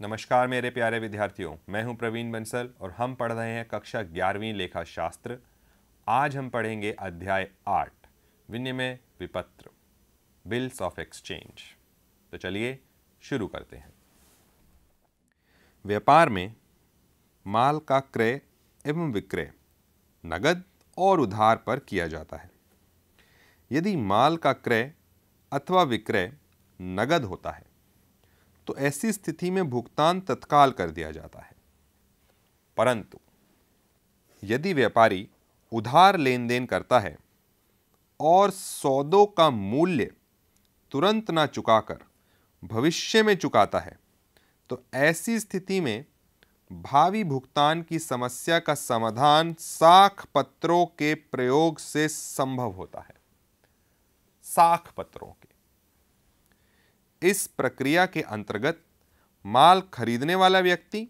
नमस्कार मेरे प्यारे विद्यार्थियों मैं हूं प्रवीण बंसल और हम पढ़ रहे हैं कक्षा ग्यारहवीं लेखा शास्त्र आज हम पढ़ेंगे अध्याय आठ विनिमय विपत्र बिल्स ऑफ एक्सचेंज तो चलिए शुरू करते हैं व्यापार में माल का क्रय एवं विक्रय नगद और उधार पर किया जाता है यदि माल का क्रय अथवा विक्रय नगद होता है तो ऐसी स्थिति में भुगतान तत्काल कर दिया जाता है परंतु यदि व्यापारी उधार लेन देन करता है और सौदों का मूल्य तुरंत ना चुकाकर भविष्य में चुकाता है तो ऐसी स्थिति में भावी भुगतान की समस्या का समाधान साख पत्रों के प्रयोग से संभव होता है साख पत्रों के इस प्रक्रिया के अंतर्गत माल खरीदने वाला व्यक्ति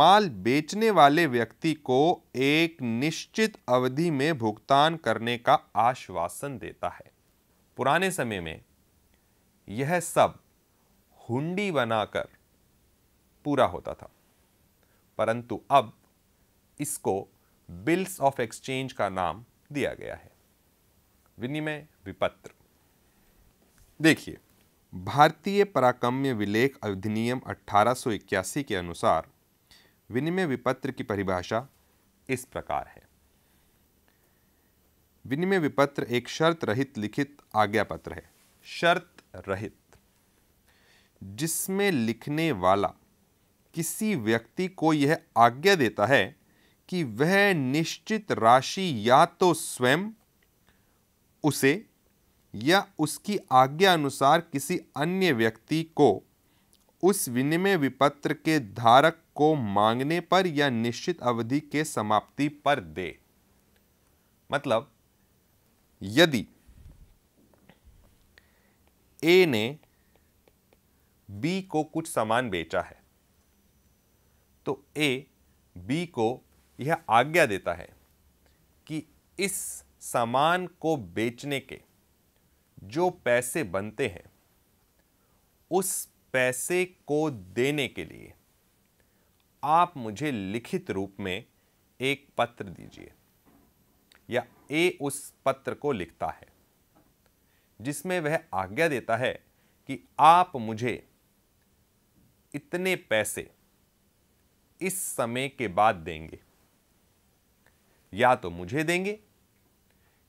माल बेचने वाले व्यक्ति को एक निश्चित अवधि में भुगतान करने का आश्वासन देता है पुराने समय में यह सब हुंडी बनाकर पूरा होता था परंतु अब इसको बिल्स ऑफ एक्सचेंज का नाम दिया गया है विनिमय विपत्र देखिए भारतीय पराकम्य विलेख अधिनियम 1881 के अनुसार विनिमय विपत्र की परिभाषा इस प्रकार है विनिमय विपत्र एक शर्त रहित लिखित आज्ञा पत्र है शर्त रहित जिसमें लिखने वाला किसी व्यक्ति को यह आज्ञा देता है कि वह निश्चित राशि या तो स्वयं उसे या उसकी आज्ञा अनुसार किसी अन्य व्यक्ति को उस विनिमय विपत्र के धारक को मांगने पर या निश्चित अवधि के समाप्ति पर दे मतलब यदि ए ने बी को कुछ सामान बेचा है तो ए बी को यह आज्ञा देता है कि इस सामान को बेचने के जो पैसे बनते हैं उस पैसे को देने के लिए आप मुझे लिखित रूप में एक पत्र दीजिए या ए उस पत्र को लिखता है जिसमें वह आज्ञा देता है कि आप मुझे इतने पैसे इस समय के बाद देंगे या तो मुझे देंगे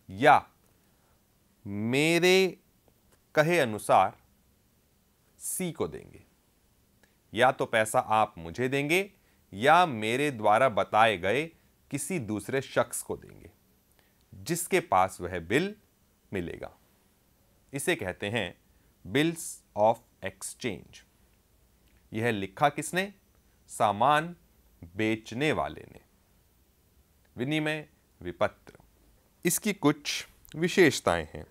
या मेरे कहे अनुसार सी को देंगे या तो पैसा आप मुझे देंगे या मेरे द्वारा बताए गए किसी दूसरे शख्स को देंगे जिसके पास वह बिल मिलेगा इसे कहते हैं बिल्स ऑफ एक्सचेंज यह लिखा किसने सामान बेचने वाले ने विनिमय विपत्र इसकी कुछ विशेषताएं हैं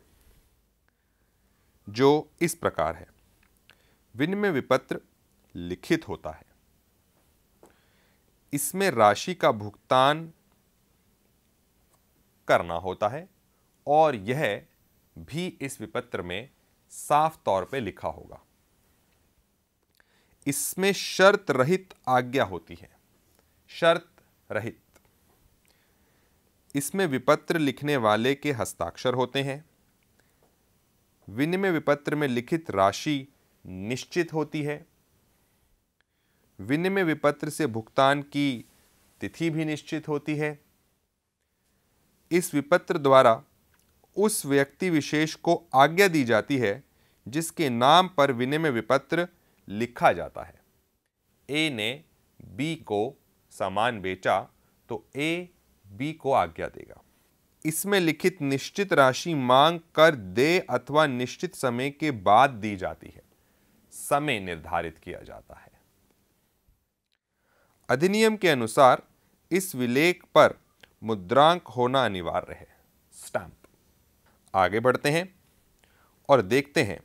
जो इस प्रकार है विनिमय विपत्र लिखित होता है इसमें राशि का भुगतान करना होता है और यह भी इस विपत्र में साफ तौर पे लिखा होगा इसमें शर्त रहित आज्ञा होती है शर्त रहित इसमें विपत्र लिखने वाले के हस्ताक्षर होते हैं विनिमय विपत्र में लिखित राशि निश्चित होती है विनिमय विपत्र से भुगतान की तिथि भी निश्चित होती है इस विपत्र द्वारा उस व्यक्ति विशेष को आज्ञा दी जाती है जिसके नाम पर विनिमय विपत्र लिखा जाता है ए ने बी को सामान बेचा तो ए बी को आज्ञा देगा इसमें लिखित निश्चित राशि मांग कर दे अथवा निश्चित समय के बाद दी जाती है समय निर्धारित किया जाता है अधिनियम के अनुसार इस विलेख पर मुद्रांक होना अनिवार्य है स्टैंप आगे बढ़ते हैं और देखते हैं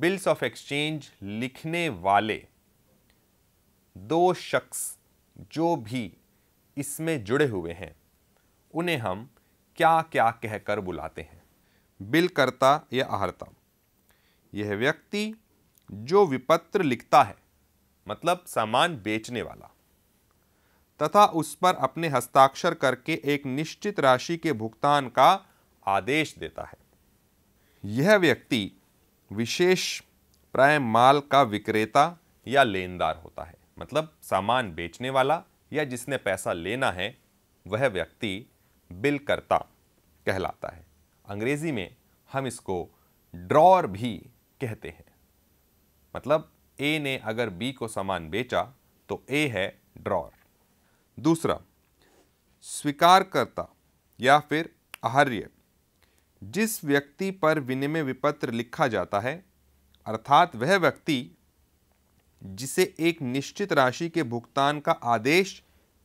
बिल्स ऑफ एक्सचेंज लिखने वाले दो शख्स जो भी इसमें जुड़े हुए हैं उन्हें हम क्या क्या कहकर बुलाते हैं बिलकर्ता या आहर्ता यह व्यक्ति जो विपत्र लिखता है मतलब सामान बेचने वाला तथा उस पर अपने हस्ताक्षर करके एक निश्चित राशि के भुगतान का आदेश देता है यह व्यक्ति विशेष प्राय माल का विक्रेता या लेनदार होता है मतलब सामान बेचने वाला या जिसने पैसा लेना है वह व्यक्ति बिल करता कहलाता है अंग्रेजी में हम इसको ड्रॉर भी कहते हैं मतलब ए ने अगर बी को सामान बेचा तो ए है ड्रॉर दूसरा स्वीकार करता या फिर आहार्य जिस व्यक्ति पर विनिमय विपत्र लिखा जाता है अर्थात वह व्यक्ति जिसे एक निश्चित राशि के भुगतान का आदेश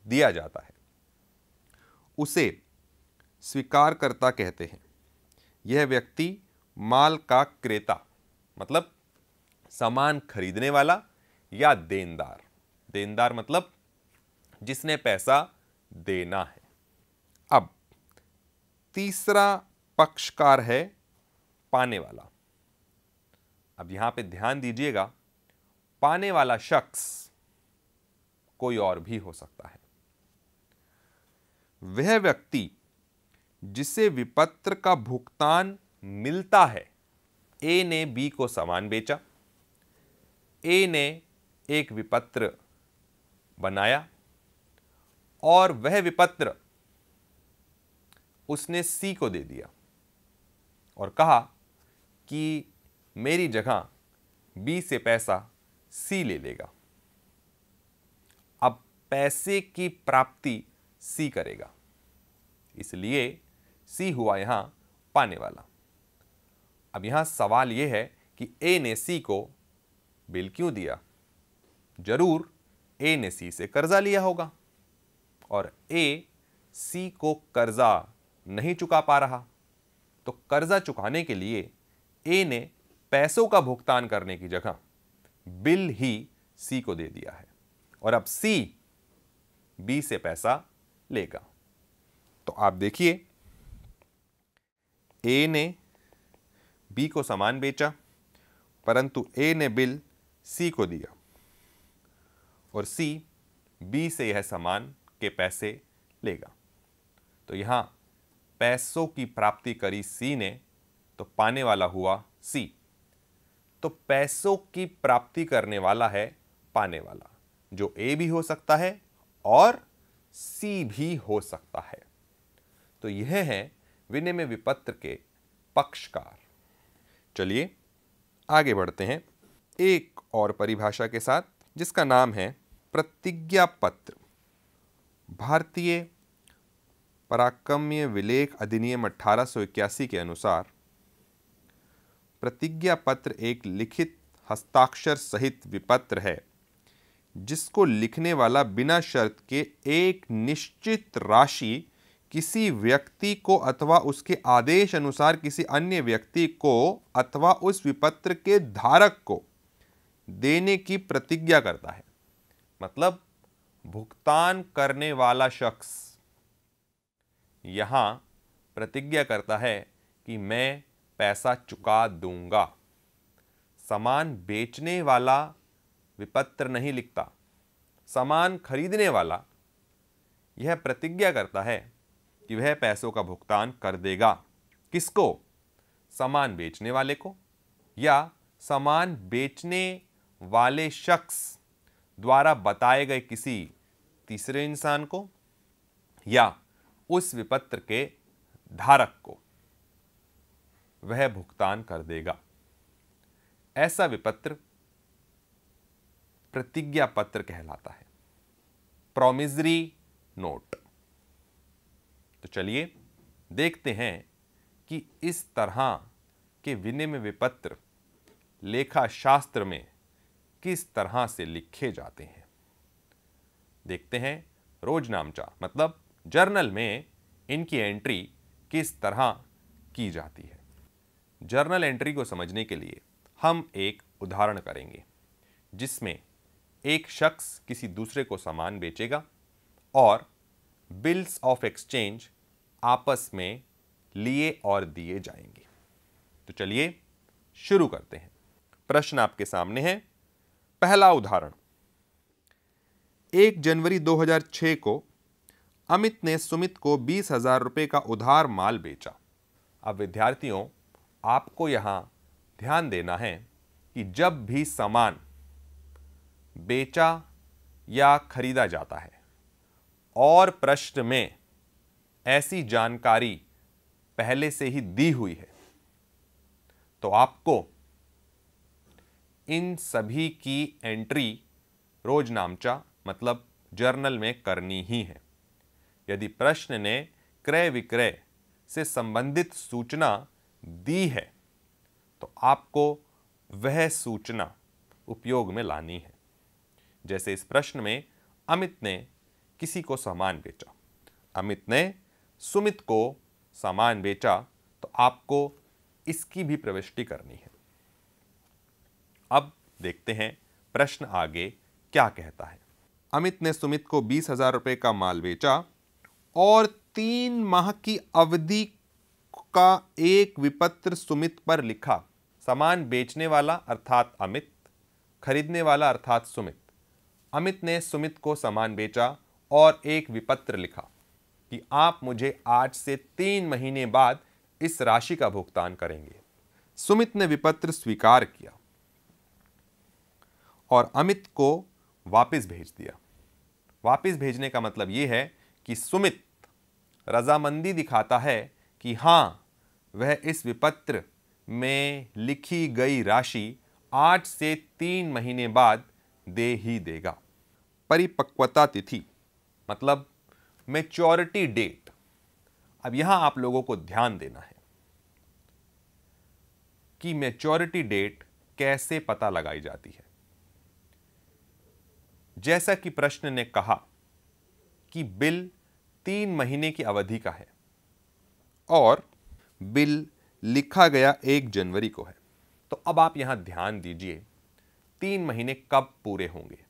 दिया जाता है उसे स्वीकारकर्ता कहते हैं यह व्यक्ति माल का क्रेता मतलब सामान खरीदने वाला या देनदार देनदार मतलब जिसने पैसा देना है अब तीसरा पक्षकार है पाने वाला अब यहां पे ध्यान दीजिएगा पाने वाला शख्स कोई और भी हो सकता है वह व्यक्ति जिसे विपत्र का भुगतान मिलता है ए ने बी को सामान बेचा ए ने एक विपत्र बनाया और वह विपत्र उसने सी को दे दिया और कहा कि मेरी जगह बी से पैसा सी ले लेगा अब पैसे की प्राप्ति सी करेगा इसलिए सी हुआ यहाँ पाने वाला अब यहाँ सवाल ये है कि ए ने सी को बिल क्यों दिया जरूर ए ने सी से कर्जा लिया होगा और ए सी को कर्जा नहीं चुका पा रहा तो कर्जा चुकाने के लिए ए ने पैसों का भुगतान करने की जगह बिल ही सी को दे दिया है और अब सी बी से पैसा लेगा तो आप देखिए ए ने बी को सामान बेचा परंतु ए ने बिल सी को दिया और सी बी से यह सामान के पैसे लेगा तो यहाँ पैसों की प्राप्ति करी सी ने तो पाने वाला हुआ सी तो पैसों की प्राप्ति करने वाला है पाने वाला जो ए भी हो सकता है और सी भी हो सकता है तो यह है विनिमय विपत्र के पक्षकार चलिए आगे बढ़ते हैं एक और परिभाषा के साथ जिसका नाम है प्रतिज्ञा पत्र भारतीय पराक्रम्य विलेख अधिनियम 1881 के अनुसार प्रतिज्ञा पत्र एक लिखित हस्ताक्षर सहित विपत्र है जिसको लिखने वाला बिना शर्त के एक निश्चित राशि किसी व्यक्ति को अथवा उसके आदेश अनुसार किसी अन्य व्यक्ति को अथवा उस विपत्र के धारक को देने की प्रतिज्ञा करता है मतलब भुगतान करने वाला शख्स यहाँ प्रतिज्ञा करता है कि मैं पैसा चुका दूंगा सामान बेचने वाला विपत्र नहीं लिखता सामान खरीदने वाला यह प्रतिज्ञा करता है कि वह पैसों का भुगतान कर देगा किसको सामान बेचने वाले को या सामान बेचने वाले शख्स द्वारा बताए गए किसी तीसरे इंसान को या उस विपत्र के धारक को वह भुगतान कर देगा ऐसा विपत्र प्रतिज्ञा पत्र कहलाता है प्रोमिजरी नोट तो चलिए देखते हैं कि इस तरह के विनिमय विपत्र लेखा शास्त्र में किस तरह से लिखे जाते हैं देखते हैं रोजनामचा मतलब जर्नल में इनकी एंट्री किस तरह की जाती है जर्नल एंट्री को समझने के लिए हम एक उदाहरण करेंगे जिसमें एक शख्स किसी दूसरे को सामान बेचेगा और बिल्स ऑफ एक्सचेंज आपस में लिए और दिए जाएंगे तो चलिए शुरू करते हैं प्रश्न आपके सामने है पहला उदाहरण एक जनवरी 2006 को अमित ने सुमित को बीस हजार रुपये का उधार माल बेचा अब विद्यार्थियों आपको यहां ध्यान देना है कि जब भी सामान बेचा या खरीदा जाता है और प्रश्न में ऐसी जानकारी पहले से ही दी हुई है तो आपको इन सभी की एंट्री रोज नामचा मतलब जर्नल में करनी ही है यदि प्रश्न ने क्रय विक्रय से संबंधित सूचना दी है तो आपको वह सूचना उपयोग में लानी है जैसे इस प्रश्न में अमित ने किसी को सामान बेचा अमित ने सुमित को सामान बेचा तो आपको इसकी भी प्रविष्टि करनी है अब देखते हैं प्रश्न आगे क्या कहता है अमित ने सुमित को बीस हजार रुपये का माल बेचा और तीन माह की अवधि का एक विपत्र सुमित पर लिखा सामान बेचने वाला अर्थात अमित खरीदने वाला अर्थात सुमित अमित ने सुमित को सामान बेचा और एक विपत्र लिखा कि आप मुझे आज से तीन महीने बाद इस राशि का भुगतान करेंगे सुमित ने विपत्र स्वीकार किया और अमित को वापस भेज दिया वापस भेजने का मतलब यह है कि सुमित रजामंदी दिखाता है कि हां वह इस विपत्र में लिखी गई राशि आज से तीन महीने बाद दे ही देगा परिपक्वता तिथि मतलब मेच्योरिटी डेट अब यहां आप लोगों को ध्यान देना है कि मेच्योरिटी डेट कैसे पता लगाई जाती है जैसा कि प्रश्न ने कहा कि बिल तीन महीने की अवधि का है और बिल लिखा गया एक जनवरी को है तो अब आप यहां ध्यान दीजिए तीन महीने कब पूरे होंगे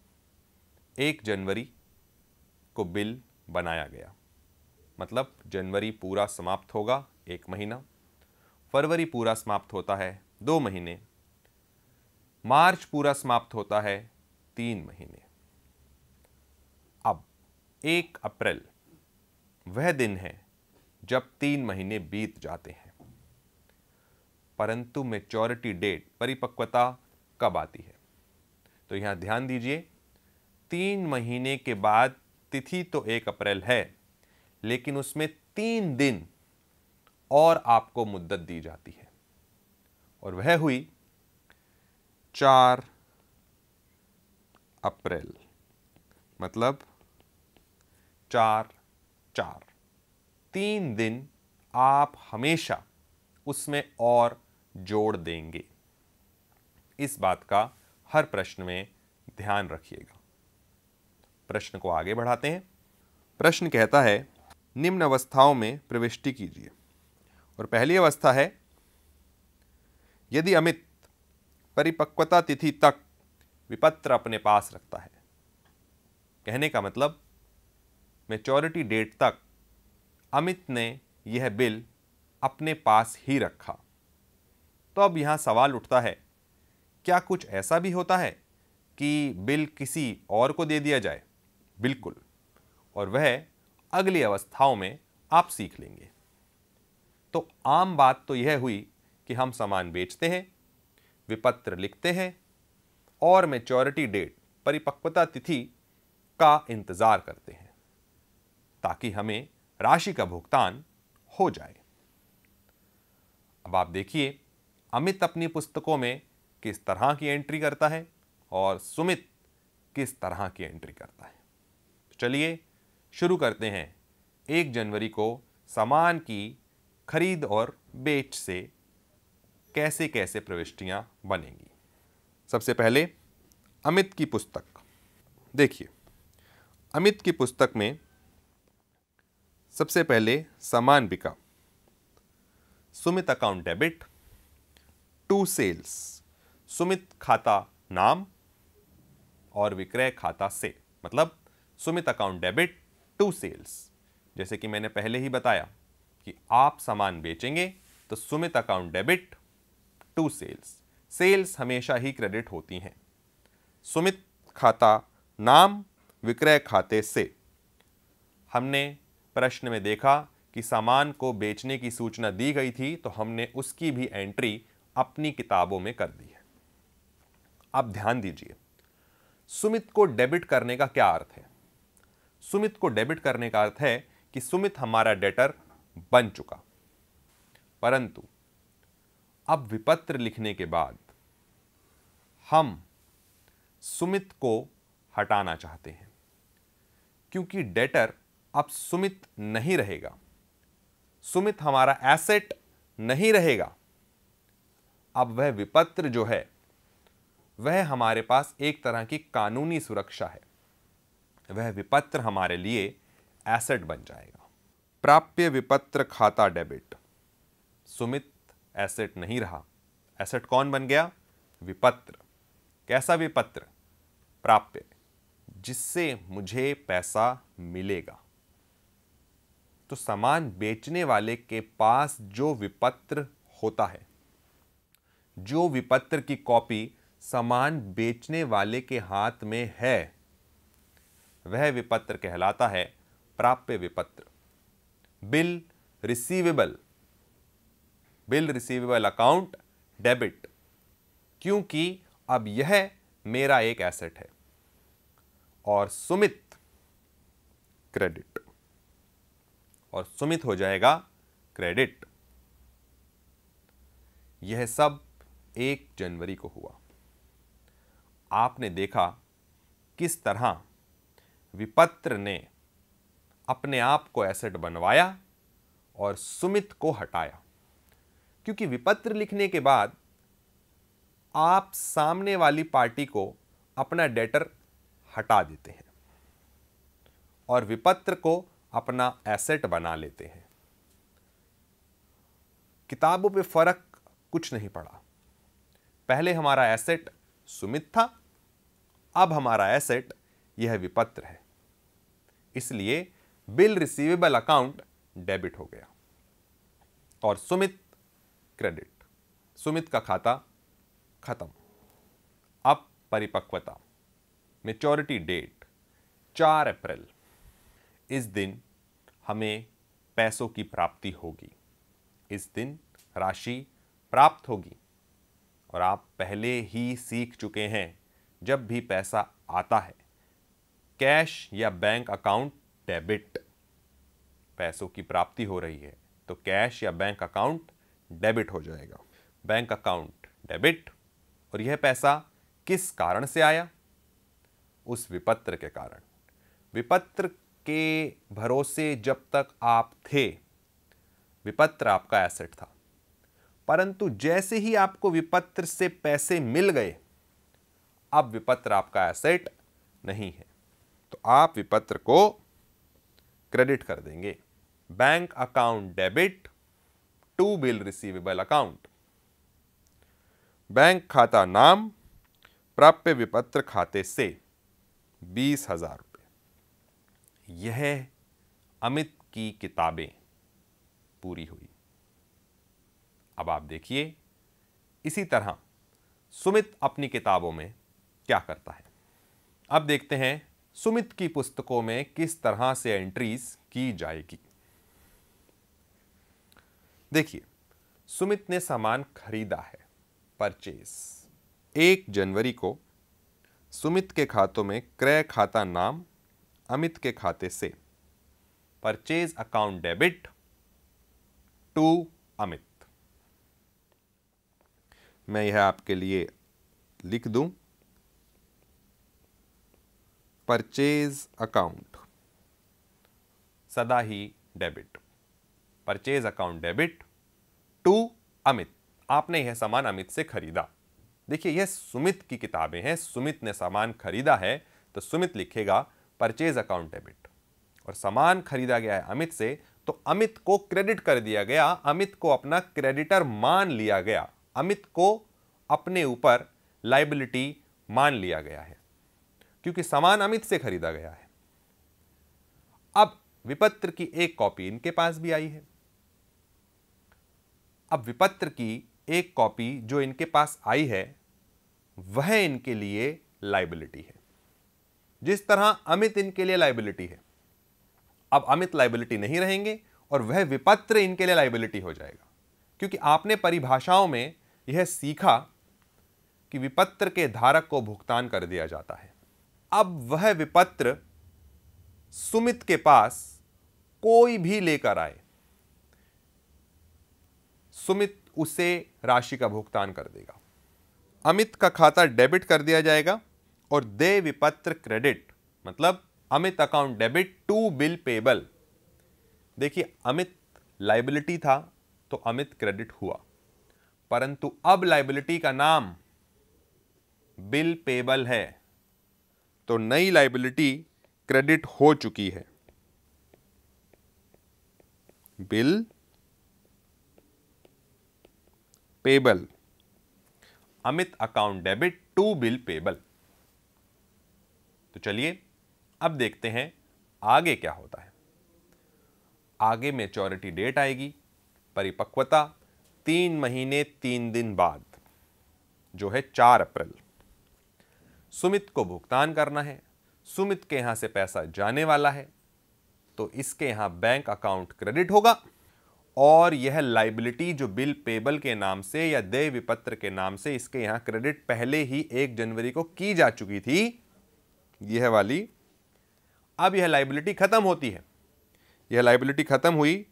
एक जनवरी को बिल बनाया गया मतलब जनवरी पूरा समाप्त होगा एक महीना फरवरी पूरा समाप्त होता है दो महीने मार्च पूरा समाप्त होता है तीन महीने अब एक अप्रैल वह दिन है जब तीन महीने बीत जाते हैं परंतु मेच्योरिटी डेट परिपक्वता कब आती है तो यहां ध्यान दीजिए तीन महीने के बाद तिथि तो एक अप्रैल है लेकिन उसमें तीन दिन और आपको मुद्दत दी जाती है और वह हुई चार अप्रैल मतलब चार चार तीन दिन आप हमेशा उसमें और जोड़ देंगे इस बात का हर प्रश्न में ध्यान रखिएगा प्रश्न को आगे बढ़ाते हैं प्रश्न कहता है निम्न अवस्थाओं में प्रविष्टि कीजिए और पहली अवस्था है यदि अमित परिपक्वता तिथि तक विपत्र अपने पास रखता है कहने का मतलब मेचोरिटी डेट तक अमित ने यह बिल अपने पास ही रखा तो अब यहाँ सवाल उठता है क्या कुछ ऐसा भी होता है कि बिल किसी और को दे दिया जाए बिल्कुल और वह अगली अवस्थाओं में आप सीख लेंगे तो आम बात तो यह हुई कि हम सामान बेचते हैं विपत्र लिखते हैं और मेच्योरिटी डेट परिपक्वता तिथि का इंतज़ार करते हैं ताकि हमें राशि का भुगतान हो जाए अब आप देखिए अमित अपनी पुस्तकों में किस तरह की एंट्री करता है और सुमित किस तरह की एंट्री करता है चलिए शुरू करते हैं एक जनवरी को सामान की खरीद और बेच से कैसे कैसे प्रविष्टियाँ बनेंगी सबसे पहले अमित की पुस्तक देखिए अमित की पुस्तक में सबसे पहले सामान बिका Sumit account debit to sales Sumit खाता नाम और विक्रय खाता से मतलब Sumit account debit to sales जैसे कि मैंने पहले ही बताया कि आप सामान बेचेंगे तो Sumit account debit to sales sales हमेशा ही क्रेडिट होती हैं सुमित खाता नाम विक्रय खाते से हमने प्रश्न में देखा कि सामान को बेचने की सूचना दी गई थी तो हमने उसकी भी एंट्री अपनी किताबों में कर दी है अब ध्यान दीजिए सुमित को डेबिट करने का क्या अर्थ है सुमित को डेबिट करने का अर्थ है कि सुमित हमारा डेटर बन चुका परंतु अब विपत्र लिखने के बाद हम सुमित को हटाना चाहते हैं क्योंकि डेटर अब सुमित नहीं रहेगा सुमित हमारा एसेट नहीं रहेगा अब वह विपत्र जो है वह हमारे पास एक तरह की कानूनी सुरक्षा है वह विपत्र हमारे लिए एसेट बन जाएगा प्राप्य विपत्र खाता डेबिट सुमित एसेट नहीं रहा एसेट कौन बन गया विपत्र कैसा विपत्र प्राप्य जिससे मुझे पैसा मिलेगा तो सामान बेचने वाले के पास जो विपत्र होता है जो विपत्र की कॉपी सामान बेचने वाले के हाथ में है वह विपत्र कहलाता है प्राप्य विपत्र bill receivable bill receivable account debit क्योंकि अब यह मेरा एक एसेट है और सुमित क्रेडिट और सुमित हो जाएगा क्रेडिट यह सब एक जनवरी को हुआ आपने देखा किस तरह विपत्र ने अपने आप को एसेट बनवाया और सुमित को हटाया क्योंकि विपत्र लिखने के बाद आप सामने वाली पार्टी को अपना डेटर हटा देते हैं और विपत्र को अपना एसेट बना लेते हैं किताबों पे फर्क कुछ नहीं पड़ा पहले हमारा एसेट सुमित था अब हमारा एसेट यह विपत्र है इसलिए बिल रिसीवेबल अकाउंट डेबिट हो गया और सुमित क्रेडिट सुमित का खाता खत्म अब परिपक्वता मेचोरिटी डेट चार अप्रैल इस दिन हमें पैसों की प्राप्ति होगी इस दिन राशि प्राप्त होगी और आप पहले ही सीख चुके हैं जब भी पैसा आता है कैश या बैंक अकाउंट डेबिट पैसों की प्राप्ति हो रही है तो कैश या बैंक अकाउंट डेबिट हो जाएगा बैंक अकाउंट डेबिट और यह पैसा किस कारण से आया उस विपत्र के कारण विपत्र के भरोसे जब तक आप थे विपत्र आपका एसेट था परंतु जैसे ही आपको विपत्र से पैसे मिल गए अब विपत्र आपका एसेट नहीं है तो आप विपत्र को क्रेडिट कर देंगे bank account debit to bill receivable account bank खाता नाम प्राप्य विपत्र खाते से बीस हजार रुपये यह अमित की किताबें पूरी हुई अब आप देखिए इसी तरह सुमित अपनी किताबों में क्या करता है अब देखते हैं सुमित की पुस्तकों में किस तरह से एंट्रीज की जाएगी देखिए सुमित ने सामान खरीदा है परचेज एक जनवरी को सुमित के खातों में क्रय खाता नाम अमित के खाते से purchase account debit to Amit मैं यह आपके लिए लिख दूं परचेज अकाउंट सदा ही debit purchase account debit to Amit आपने यह सामान अमित से खरीदा देखिए यह सुमित की किताबें हैं सुमित ने सामान खरीदा है तो सुमित लिखेगा परचेज अकाउंट डेबिट और सामान खरीदा गया है अमित से तो अमित को क्रेडिट कर दिया गया अमित को अपना क्रेडिटर मान लिया गया अमित को अपने ऊपर लाइबिलिटी मान लिया गया है क्योंकि सामान अमित से खरीदा गया है अब विपत्र की एक कॉपी इनके पास भी आई है अब विपत्र की एक कॉपी जो इनके पास आई है वह इनके लिए लाइबिलिटी है जिस तरह अमित इनके लिए लाइबिलिटी है अब अमित लाइबिलिटी नहीं रहेंगे और वह विपत्र इनके लिए लाइबिलिटी हो जाएगा क्योंकि आपने परिभाषाओं में यह सीखा कि विपत्र के धारक को भुगतान कर दिया जाता है अब वह विपत्र सुमित के पास कोई भी लेकर आए सुमित उसे राशि का भुगतान कर देगा अमित का खाता डेबिट कर दिया जाएगा और दे विपत्र क्रेडिट मतलब Amit account debit to bill payable देखिए अमित लाइबिलिटी था तो अमित क्रेडिट हुआ परंतु अब लाइबिलिटी का नाम बिल पेबल है तो नई लाइबिलिटी क्रेडिट हो चुकी है bill payable Amit account debit to bill payable तो चलिए अब देखते हैं आगे क्या होता है आगे मेच्योरिटी डेट आएगी परिपक्वता तीन महीने तीन दिन बाद जो है चार अप्रैल सुमित को भुगतान करना है सुमित के यहां से पैसा जाने वाला है तो इसके यहां बैंक अकाउंट क्रेडिट होगा और यह लाइबिलिटी जो बिल पेबल के नाम से या देय विपत्र के नाम से इसके यहां क्रेडिट पहले ही एक जनवरी को की जा चुकी थी यह वाली अब यह लाइबिलिटी खत्म होती है यह लाइबिलिटी खत्म हुई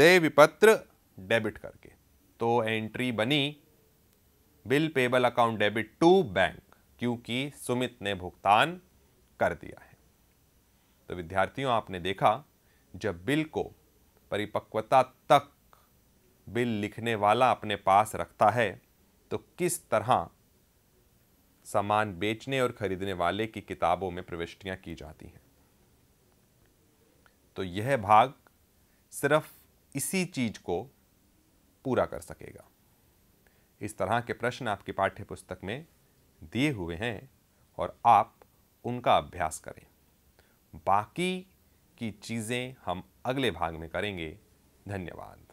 देय विपत्र डेबिट करके तो एंट्री बनी bill payable account debit to bank क्योंकि सुमित ने भुगतान कर दिया है तो विद्यार्थियों आपने देखा जब बिल को परिपक्वता तक बिल लिखने वाला अपने पास रखता है तो किस तरह सामान बेचने और खरीदने वाले की किताबों में प्रविष्टियां की जाती हैं तो यह भाग सिर्फ इसी चीज को पूरा कर सकेगा इस तरह के प्रश्न आपकी पाठ्य पुस्तक में दिए हुए हैं और आप उनका अभ्यास करें बाकी की चीज़ें हम अगले भाग में करेंगे धन्यवाद